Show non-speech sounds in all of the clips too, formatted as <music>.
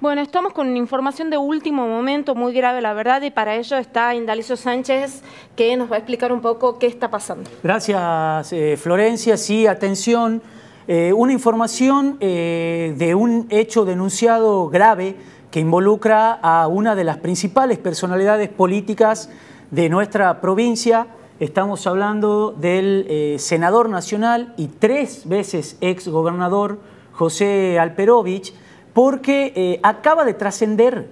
Bueno, estamos con información de último momento, muy grave la verdad, y para ello está Indalicio Sánchez, que nos va a explicar un poco qué está pasando. Gracias, eh, Florencia. Sí, atención. Eh, una información eh, de un hecho denunciado grave que involucra a una de las principales personalidades políticas de nuestra provincia. Estamos hablando del senador nacional y tres veces ex gobernador José Alperovich porque eh, acaba de trascender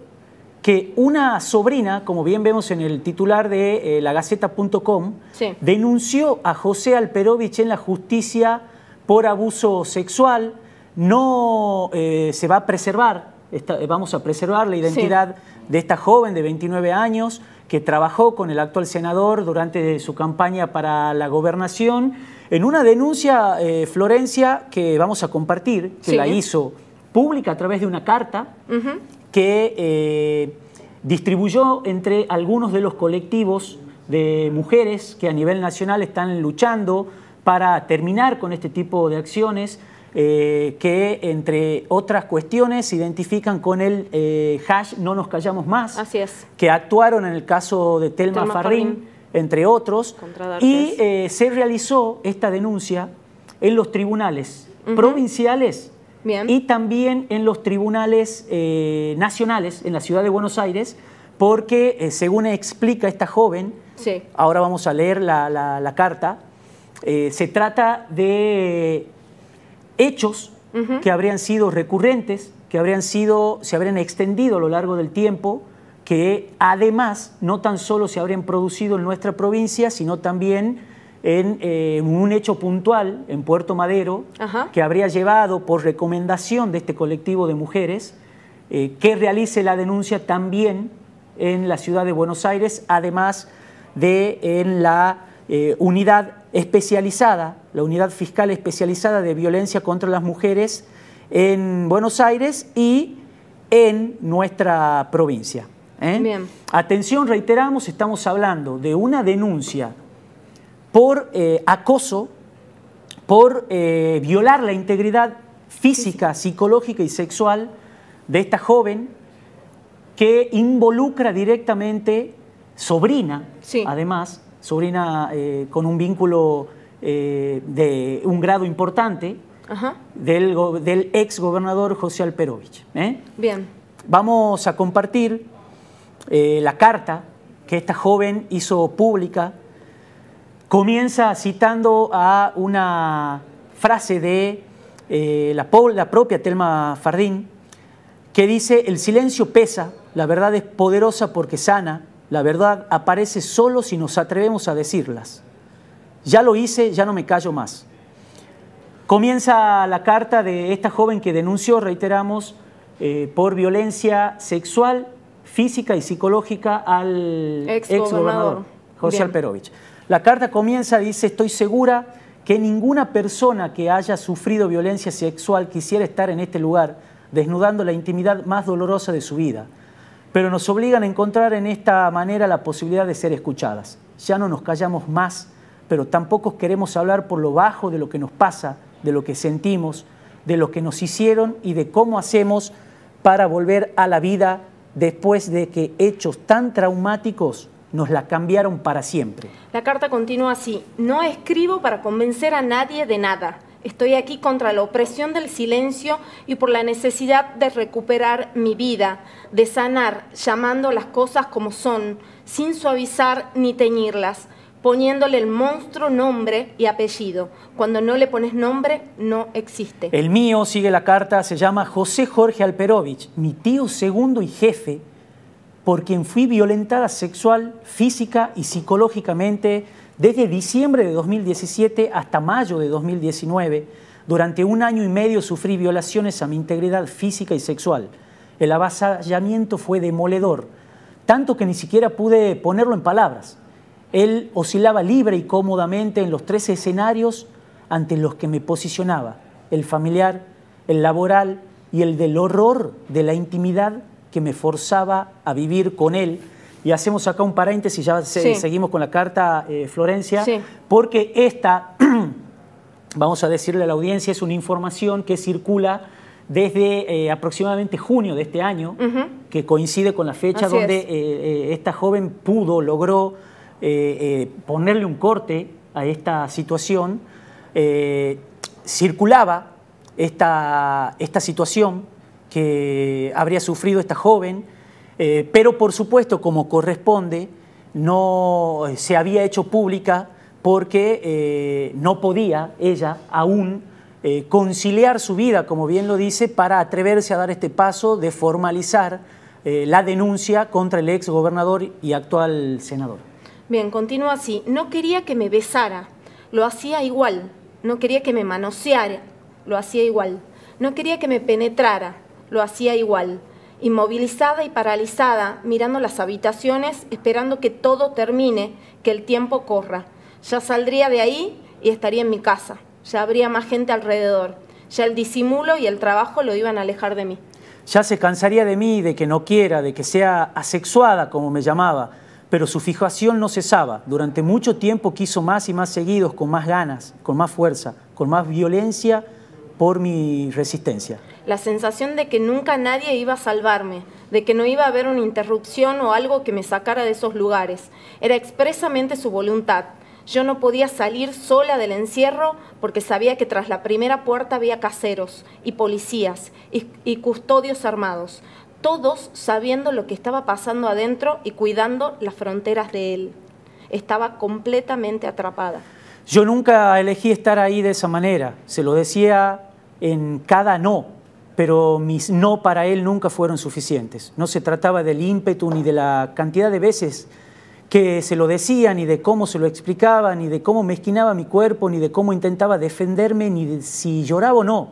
que una sobrina, como bien vemos en el titular de La eh, lagaceta.com, denunció a José Alperovich en la justicia por abuso sexual, no eh, se va a preservar, vamos a preservar la identidad de esta joven de 29 años que trabajó con el actual senador durante su campaña para la gobernación, en una denuncia, Florencia, que vamos a compartir, que la hizo pública a través de una carta que eh, distribuyó entre algunos de los colectivos de mujeres que a nivel nacional están luchando para terminar con este tipo de acciones eh, que, entre otras cuestiones, se identifican con el eh, hash No nos callamos más, que actuaron en el caso de Telma, farín Farrín, entre otros, y se realizó esta denuncia en los tribunales provinciales y también en los tribunales eh, nacionales en la ciudad de Buenos Aires, porque eh, según explica esta joven, ahora vamos a leer la, carta, eh, se trata de hechos que habrían sido recurrentes, que habrían sido, se habrían extendido a lo largo del tiempo, que además no tan solo se habrían producido en nuestra provincia, sino también eh, en un hecho puntual en Puerto Madero que habría llevado por recomendación de este colectivo de mujeres eh, que realice la denuncia también en la ciudad de Buenos Aires, además de en la eh, unidad especializada, la unidad fiscal especializada de violencia contra las mujeres en Buenos Aires y en nuestra provincia. Bien. Atención, reiteramos, estamos hablando de una denuncia por eh, acoso, por eh, violar la integridad física, psicológica y sexual de esta joven que involucra directamente sobrina, además, sobrina eh, con un vínculo de un grado importante Del, del, ex gobernador José Alperovich. Bien. Vamos a compartir la carta que esta joven hizo pública comienza citando a una frase de eh, la, propia Telma Fardín, que dice, el silencio pesa, la verdad es poderosa porque sana, la verdad aparece solo si nos atrevemos a decirlas. Ya lo hice, ya no me callo más. Comienza la carta de esta joven que denunció, reiteramos, eh, por violencia sexual, física y psicológica al ex ex José Alperovich. La carta comienza, dice, estoy segura que ninguna persona que haya sufrido violencia sexual quisiera estar en este lugar, desnudando la intimidad más dolorosa de su vida. Pero nos obligan a encontrar en esta manera la posibilidad de ser escuchadas. Ya no nos callamos más, pero tampoco queremos hablar por lo bajo de lo que nos pasa, de lo que sentimos, de lo que nos hicieron y de cómo hacemos para volver a la vida después de que hechos tan traumáticos nos la cambiaron para siempre. La carta continúa así, no escribo para convencer a nadie de nada. Estoy aquí contra la opresión del silencio y por la necesidad de recuperar mi vida, de sanar, llamando las cosas como son, sin suavizar ni teñirlas, poniéndole el monstruo nombre y apellido. Cuando no le pones nombre, no existe. El mío, sigue la carta, se llama José Jorge Alperovich, mi tío segundo y jefe por quien fui violentada sexual, física y psicológicamente desde diciembre de 2017 hasta mayo de 2019. Durante un año y medio sufrí violaciones a mi integridad física y sexual. El avasallamiento fue demoledor, tanto que ni siquiera pude ponerlo en palabras. Él oscilaba libre y cómodamente en los tres escenarios ante los que me posicionaba, el familiar, el laboral y el del horror de la intimidad que me forzaba a vivir con él. Y hacemos acá un paréntesis, ya seguimos con la carta, eh, Florencia, porque esta, <clears throat> vamos a decirle a la audiencia, es una información que circula desde eh, aproximadamente junio de este año, que coincide con la fecha donde eh, esta joven pudo, logró ponerle un corte a esta situación. circulaba esta, esta situación que habría sufrido esta joven, eh, pero por supuesto, como corresponde, no eh, se había hecho pública porque eh, no podía ella aún conciliar su vida, como bien lo dice, para atreverse a dar este paso de formalizar la denuncia contra el ex gobernador y actual senador. Bien, continúa así. No quería que me besara, lo hacía igual. No quería que me manoseara, lo hacía igual. No quería que me penetrara, lo hacía igual, inmovilizada y paralizada, mirando las habitaciones, esperando que todo termine, que el tiempo corra. Ya saldría de ahí y estaría en mi casa, ya habría más gente alrededor, ya el disimulo y el trabajo lo iban a alejar de mí. Ya se cansaría de mí, de que no quiera, de que sea asexuada, como me llamaba, pero su fijación no cesaba. Durante mucho tiempo quiso más y más seguidos, con más ganas, con más fuerza, con más violencia por mi resistencia. La sensación de que nunca nadie iba a salvarme, de que no iba a haber una interrupción o algo que me sacara de esos lugares. Era expresamente su voluntad. Yo no podía salir sola del encierro porque sabía que tras la primera puerta había caseros y policías y, custodios armados, todos sabiendo lo que estaba pasando adentro y cuidando las fronteras de él. Estaba completamente atrapada. Yo nunca elegí estar ahí de esa manera, se lo decía en cada no, pero mis no para él nunca fueron suficientes. No se trataba del ímpetu ni de la cantidad de veces que se lo decía, ni de cómo se lo explicaba, ni de cómo mezquinaba mi cuerpo, ni de cómo intentaba defenderme, ni de si lloraba o no.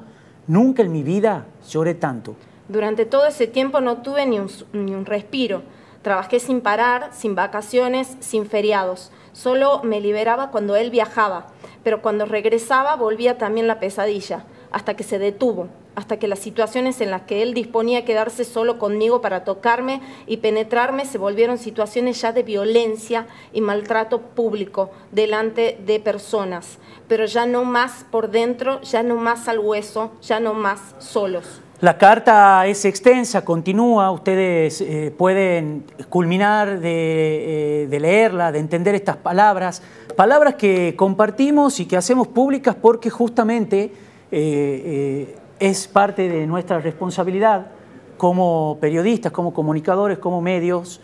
Nunca en mi vida lloré tanto. Durante todo ese tiempo no tuve ni un respiro. Trabajé sin parar, sin vacaciones, sin feriados. Solo me liberaba cuando él viajaba, pero cuando regresaba volvía también la pesadilla, hasta que se detuvo, hasta que las situaciones en las que él disponía a quedarse solo conmigo para tocarme y penetrarme se volvieron situaciones ya de violencia y maltrato público delante de personas, pero ya no más por dentro, ya no más al hueso, ya no más solos. La carta es extensa, continúa, ustedes eh, pueden culminar eh, de, leerla, de entender estas palabras, palabras que compartimos y que hacemos públicas porque justamente eh, es parte de nuestra responsabilidad como periodistas, como comunicadores, como medios,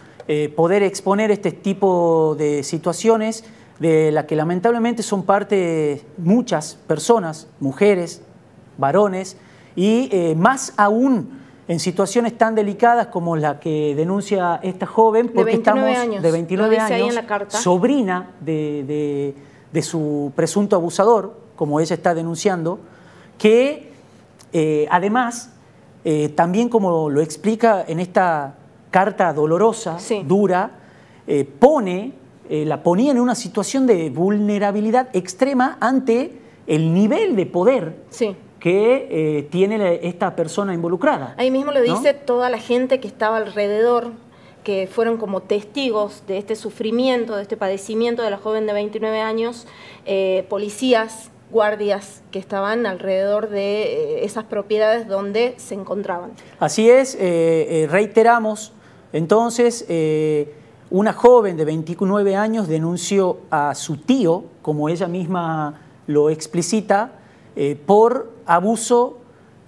poder exponer este tipo de situaciones de las que lamentablemente son parte muchas personas, mujeres, varones, y eh, más aún en situaciones tan delicadas como la que denuncia esta joven, porque de estamos de 29 años, sobrina de, su presunto abusador, como ella está denunciando, que eh, además, eh, también como lo explica en esta carta dolorosa, dura, pone, la ponía en una situación de vulnerabilidad extrema ante el nivel de poder sí que eh, tiene esta persona involucrada. Ahí mismo lo dice toda la gente que estaba alrededor, que fueron como testigos de este sufrimiento, de este padecimiento de la joven de 29 años, eh, policías, guardias que estaban alrededor de eh, esas propiedades donde se encontraban. Así es, reiteramos, entonces, una joven de 29 años denunció a su tío, como ella misma lo explicita, eh, por abuso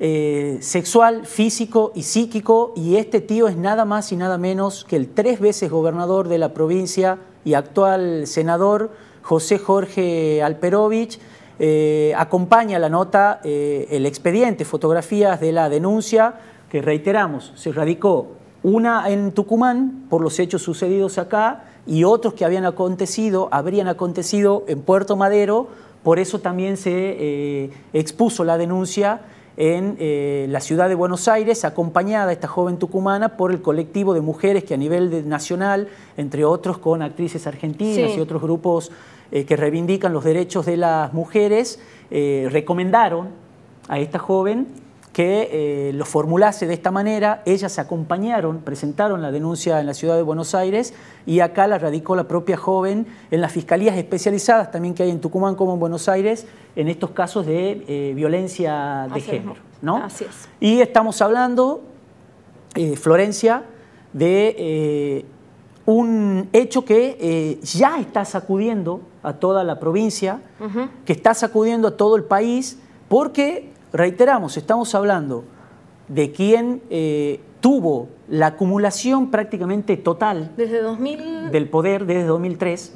eh, sexual, físico y psíquico, y este tío es nada más y nada menos que el tres veces gobernador de la provincia y actual senador, José Jorge Alperovich. Eh, acompaña la nota el expediente, fotografías de la denuncia, que reiteramos, se radicó una en Tucumán por los hechos sucedidos acá y otros que habían acontecido, habrían acontecido en Puerto Madero por eso también se eh, expuso la denuncia en eh, la ciudad de Buenos Aires, acompañada esta joven tucumana por el colectivo de mujeres que a nivel nacional, entre otros con actrices argentinas y otros grupos eh, que reivindican los derechos de las mujeres, recomendaron a esta joven que eh, lo formulase de esta manera. Ellas acompañaron, presentaron la denuncia en la ciudad de Buenos Aires y acá la radicó la propia joven en las fiscalías especializadas también que hay en Tucumán como en Buenos Aires en estos casos de eh, violencia de género. ¿no? Y estamos hablando, eh, Florencia, de un hecho que ya está sacudiendo a toda la provincia, que está sacudiendo a todo el país, porque Reiteramos, estamos hablando de quien eh, tuvo la acumulación prácticamente total del poder desde 2003,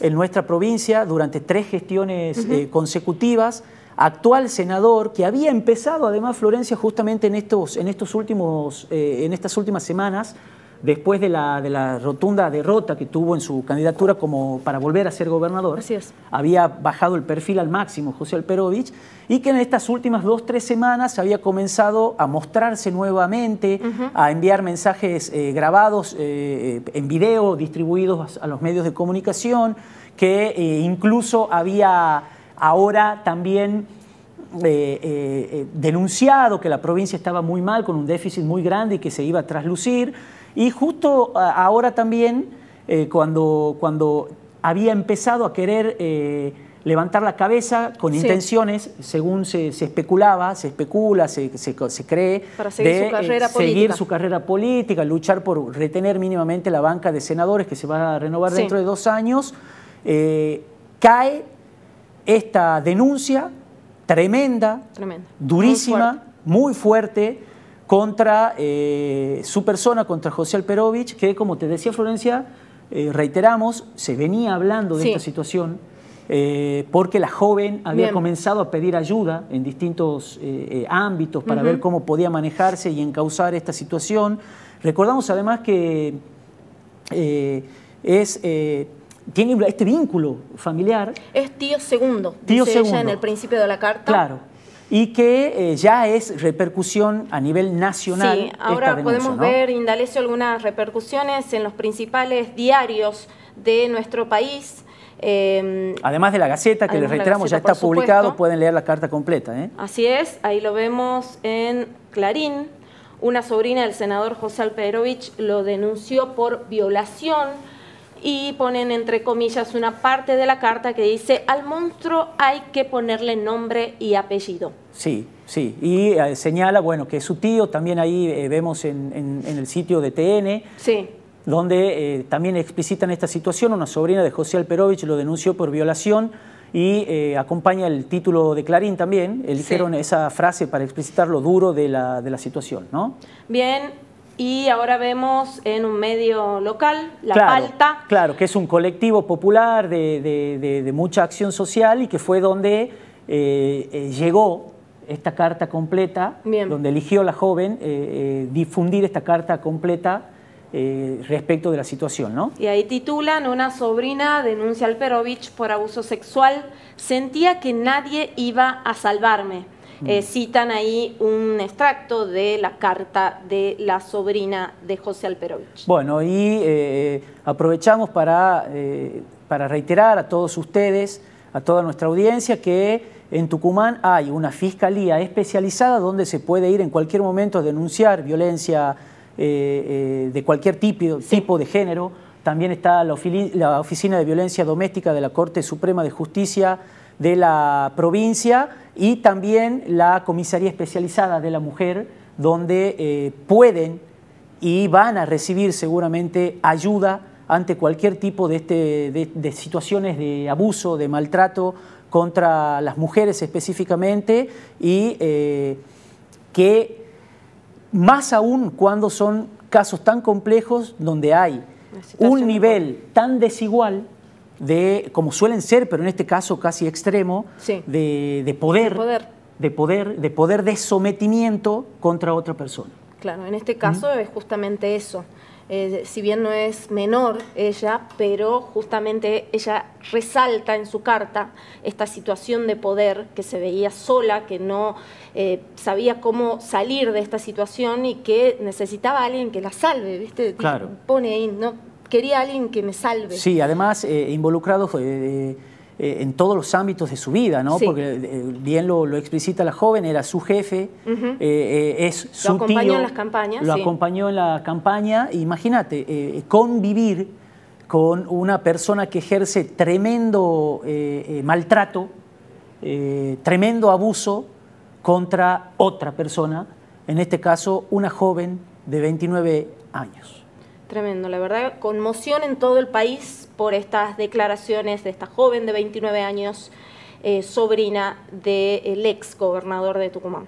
en nuestra provincia durante tres gestiones eh, consecutivas, actual senador que había empezado además Florencia justamente en, estos, en, estos últimos, eh, en estas últimas semanas después de la, rotunda derrota que tuvo en su candidatura como para volver a ser gobernador, había bajado el perfil al máximo José Alperovich y que en estas últimas dos, tres semanas había comenzado a mostrarse nuevamente, a enviar mensajes eh, grabados eh, eh, en video distribuidos a los medios de comunicación, que incluso había ahora también denunciado que la provincia estaba muy mal, con un déficit muy grande y que se iba a traslucir. Y justo ahora también, eh, cuando, cuando había empezado a querer eh, levantar la cabeza con intenciones, según se, especulaba, se especula, se, cree, seguir, de, su carrera eh, seguir su carrera política, luchar por retener mínimamente la banca de senadores que se va a renovar dentro de dos años, cae esta denuncia tremenda, durísima, muy fuerte contra eh, su persona, contra José Alperovich, que como te decía Florencia, eh, reiteramos, se venía hablando de esta situación eh, porque la joven había comenzado a pedir ayuda en distintos ámbitos para ver cómo podía manejarse y encauzar esta situación. Recordamos además que es tiene este vínculo familiar. Es tío segundo, tío dice segundo. ella en el principio de la carta. Claro y que eh, ya es repercusión a nivel nacional. Sí, ahora podemos ver, Indalecio, algunas repercusiones en los principales diarios de nuestro país. Em, además de la Gaceta, que les reiteramos, ya está publicado, pueden leer la carta completa. ¿eh? Así es, ahí lo vemos en Clarín. Una sobrina del senador José Alperovich lo denunció por violación y ponen entre comillas una parte de la carta que dice al monstruo hay que ponerle nombre y apellido. Sí, sí, y eh, señala, bueno, que su tío también ahí eh, vemos en, en, el sitio de TN. Sí. Donde eh, también explicitan esta situación, una sobrina de José Alperovich lo denunció por violación y acompaña el título de Clarín también, eligieron esa frase para explicitar lo duro de la, de la situación, ¿no? Bien, y ahora vemos en un medio local, La alta Claro, que es un colectivo popular de, mucha acción social y que fue donde eh, eh, llegó esta carta completa, donde eligió la joven eh, difundir esta carta completa respecto de la situación, ¿no? Y ahí titulan, una sobrina denuncia al Perovich por abuso sexual, sentía que nadie iba a salvarme. Mm. Eh, citan ahí un extracto de la carta de la sobrina de José Alperovich. Bueno, y eh, aprovechamos para, eh, para reiterar a todos ustedes, a toda nuestra audiencia, que en Tucumán hay una fiscalía especializada donde se puede ir en cualquier momento a denunciar violencia de cualquier tipo, tipo de género. También está la Oficina de Violencia Doméstica de la Corte Suprema de Justicia de la provincia y también la Comisaría Especializada de la Mujer, donde eh, pueden y van a recibir seguramente ayuda ante cualquier tipo este, de, de, situaciones de abuso, de maltrato contra las mujeres específicamente y eh, que más aún cuando son casos tan complejos donde hay un nivel tan desigual de, como suelen ser, pero en este caso casi extremo, de, de, poder, de, poder, de poder, de sometimiento contra otra persona. Claro, en este caso es justamente eso. Eh, si bien no es menor ella, pero justamente ella resalta en su carta esta situación de poder que se veía sola, que no eh, sabía cómo salir de esta situación y que necesitaba a alguien que la salve, ¿viste? Claro. Pone ahí, ¿no? quería alguien que me salve. Sí, además, eh, involucrado eh, eh, en todos los ámbitos de su vida, ¿no? Porque bien lo, explicita la joven, era su jefe, es su Lo acompañó en las campañas. Lo acompañó en la campaña. Imagínate, convivir con una persona que ejerce tremendo maltrato, tremendo abuso contra otra persona, en este caso una joven de 29 años. Tremendo, la verdad, conmoción en todo el país por estas declaraciones de esta joven de 29 años, eh, sobrina del ex gobernador de Tucumán.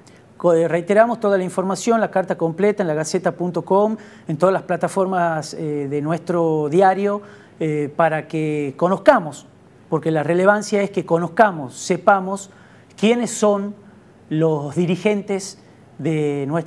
Eh, reiteramos toda la información, la carta completa en La lagaceta.com, en todas las plataformas eh, de nuestro diario, para que conozcamos, porque la relevancia es que conozcamos, sepamos quiénes son los dirigentes de nuestra...